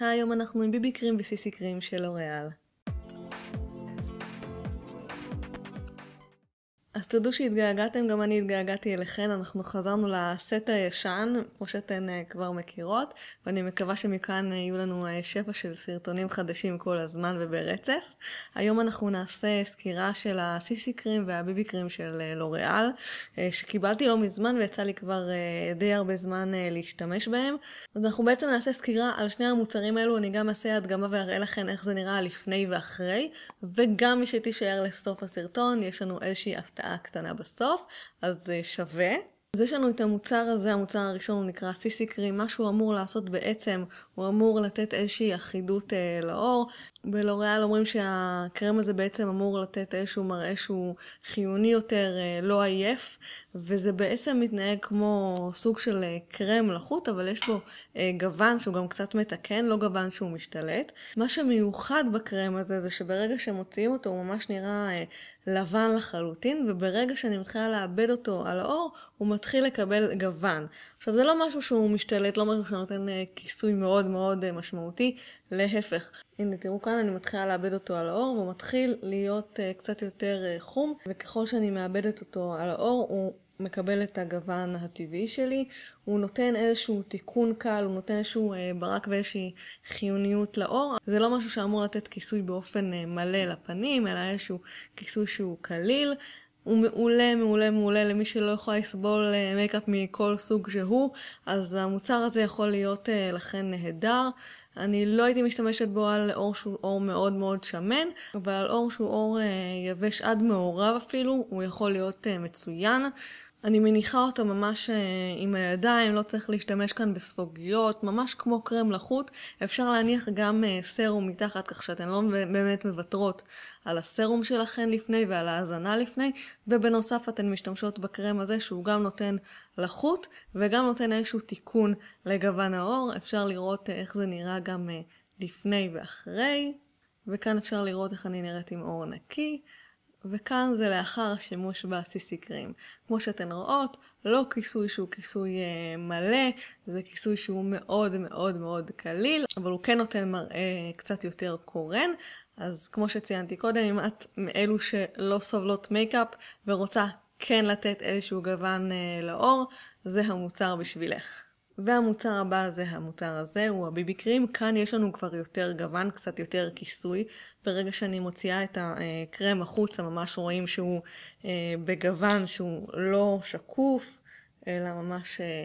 היום אנחנו עם ביבי קרים וסיסי קרים של לוריאל. אז תדעו שהתגעגעתם, גם אני התגעגעתי אליכן, אנחנו חזרנו לסט הישן, כמו שאתן אה, כבר מכירות, ואני מקווה שמכאן אה, יהיו לנו אה, שפע של סרטונים חדשים כל הזמן וברצף. היום אנחנו נעשה סקירה של הסיסי קרים והביבי קרים של לוריאל, שקיבלתי לא מזמן ויצא לי כבר די הרבה זמן להשתמש בהם. אז אנחנו בעצם נעשה סקירה על שני המוצרים האלו, אני גם אעשה הדגמה ואראה לכן איך זה נראה לפני ואחרי, וגם מי שתישאר לסוף הסרטון, יש לנו איזושהי הפתעה. השקעה קטנה בסוף, אז זה אה, שווה. אז יש לנו את המוצר הזה, המוצר הראשון הוא נקרא CC קרים, מה שהוא אמור לעשות בעצם, הוא אמור לתת איזושהי אחידות אה, לאור. בלוריאל אומרים שהקרם הזה בעצם אמור לתת איזשהו מראה שהוא חיוני יותר, אה, לא עייף, וזה בעצם מתנהג כמו סוג של אה, קרם לחוט, אבל יש בו אה, גוון שהוא גם קצת מתקן, לא גוון שהוא משתלט. מה שמיוחד בקרם הזה זה שברגע שמוציאים אותו הוא ממש נראה אה, לבן לחלוטין, וברגע שאני מתחילה לאבד אותו על האור, הוא מתחיל לקבל גוון. עכשיו זה לא משהו שהוא משתלט, לא משהו שנותן אה, כיסוי מאוד מאוד אה, משמעותי, להפך. הנה תראו כאן, אני מתחילה לאבד אותו על האור, והוא מתחיל להיות אה, קצת יותר חום, וככל שאני מאבדת אותו על האור, הוא מקבל את הגוון הטבעי שלי, הוא נותן איזשהו תיקון קל, הוא נותן איזשהו אה, ברק ואיזושהי חיוניות לאור. זה לא משהו שאמור לתת כיסוי באופן אה, מלא לפנים, אלא איזשהו כיסוי שהוא קליל. הוא מעולה, מעולה, מעולה למי שלא יכול לסבול מייקאפ אה, מכל סוג שהוא, אז המוצר הזה יכול להיות לכן נהדר. אני לא הייתי משתמשת בו על אור שהוא אור מאוד מאוד שמן, אבל על אור שהוא אור אה, יבש עד מעורב אפילו, הוא יכול להיות אה, מצוין. אני מניחה אותו ממש אה, עם הידיים, לא צריך להשתמש כאן בספוגיות, ממש כמו קרם לחוט. אפשר להניח גם אה, סרום מתחת, כך שאתן לא באמת מוותרות על הסרום שלכן לפני ועל ההזנה לפני, ובנוסף אתן משתמשות בקרם הזה שהוא גם נותן לחוט וגם נותן איזשהו תיקון לגוון העור. אפשר לראות אה, איך זה נראה גם לפני ואחרי, וכאן אפשר לראות איך אני נראית עם עור נקי. וכאן זה לאחר השימוש קרים. כמו שאתן רואות, לא כיסוי שהוא כיסוי אה, מלא, זה כיסוי שהוא מאוד מאוד מאוד קליל, אבל הוא כן נותן מראה קצת יותר קורן. אז כמו שציינתי קודם, אם את מאלו שלא סובלות מייקאפ ורוצה כן לתת איזשהו גוון אה, לאור, זה המוצר בשבילך. והמוצר הבא זה המוצר הזה, הוא הביבי קרים. כאן יש לנו כבר יותר גוון, קצת יותר כיסוי. ברגע שאני מוציאה את הקרם החוצה, ממש רואים שהוא אה, בגוון שהוא לא שקוף, אלא ממש אה,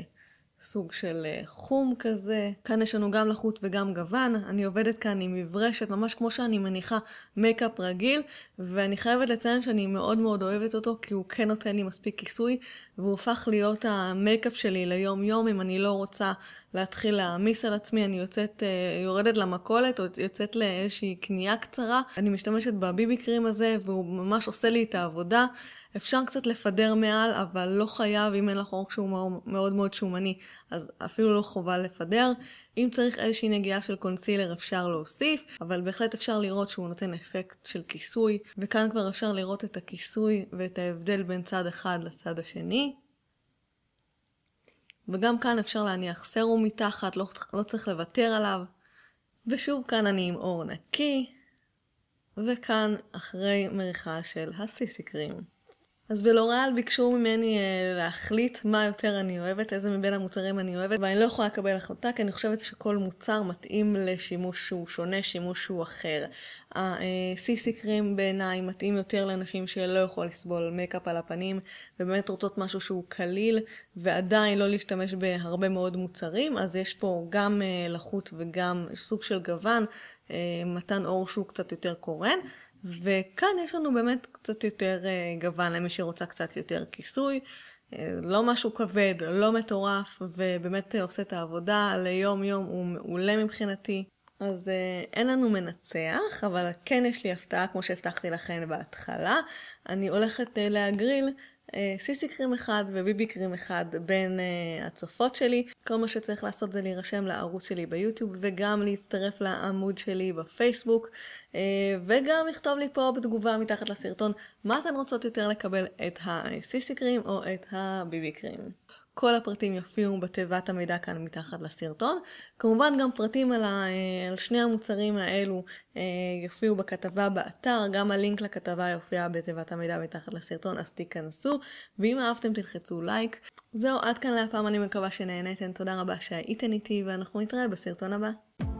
סוג של אה, חום כזה. כאן יש לנו גם לחות וגם גוון. אני עובדת כאן עם מברשת, ממש כמו שאני מניחה מייקאפ רגיל, ואני חייבת לציין שאני מאוד מאוד אוהבת אותו, כי הוא כן נותן לי מספיק כיסוי, והוא הופך להיות המייקאפ שלי ליום-יום. אם אני לא רוצה להתחיל להעמיס על עצמי, אני יוצאת, אה, יורדת למכולת, או יוצאת לאיזושהי קנייה קצרה. אני משתמשת בביבי קרים הזה, והוא ממש עושה לי את העבודה. אפשר קצת לפדר מעל, אבל לא חייב אם אין לך עור שהוא מאוד מאוד שומני, אז אפילו לא חובה לפדר. אם צריך איזושהי נגיעה של קונסילר אפשר להוסיף, אבל בהחלט אפשר לראות שהוא נותן אפקט של כיסוי, וכאן כבר אפשר לראות את הכיסוי ואת ההבדל בין צד אחד לצד השני. וגם כאן אפשר להניח סרום מתחת, לא, לא צריך לוותר עליו. ושוב כאן אני עם אור נקי, וכאן אחרי מריחה של הסיסי קרים. אז בלוריאל ביקשו ממני אה, להחליט מה יותר אני אוהבת, איזה מבין המוצרים אני אוהבת, ואני לא יכולה לקבל החלטה, כי אני חושבת שכל מוצר מתאים לשימוש שהוא שונה, שימוש שהוא אחר. ה-CC אה, קרים בעיניי מתאים יותר לאנשים שלא יכול לסבול מייקאפ על הפנים, ובאמת רוצות משהו שהוא קליל, ועדיין לא להשתמש בהרבה מאוד מוצרים, אז יש פה גם אה, לחות וגם סוג של גוון, מתן אור שהוא קצת יותר קורן. וכאן יש לנו באמת קצת יותר אה, גוון למי שרוצה קצת יותר כיסוי. אה, לא משהו כבד, לא מטורף, ובאמת אה, עושה את העבודה ליום-יום, הוא מעולה מבחינתי. אז אין לנו מנצח, אבל כן יש לי הפתעה, כמו שהבטחתי לכן בהתחלה. אני הולכת להגריל אה, סיסי קרים אחד וביבי קרים אחד בין uh, הצופות שלי. כל מה שצריך לעשות זה להירשם לערוץ שלי ביוטיוב וגם להצטרף לעמוד שלי בפייסבוק uh, וגם לכתוב לי פה בתגובה מתחת לסרטון מה אתן רוצות יותר לקבל את הסיסי קרים או את הביבי קרים. כל הפרטים יופיעו בתיבת המידע כאן מתחת לסרטון. כמובן גם פרטים על, ה, אה, על שני המוצרים האלו אה, יופיעו בכתבה באתר, גם הלינק לכתבה יופיע בתיבת המידע מתחת לסרטון, אז תיכנסו, ואם אהבתם תלחצו לייק. זהו, עד כאן להפעם, אני מקווה שנהניתם, תודה רבה שהייתן איתי, ואנחנו נתראה בסרטון הבא.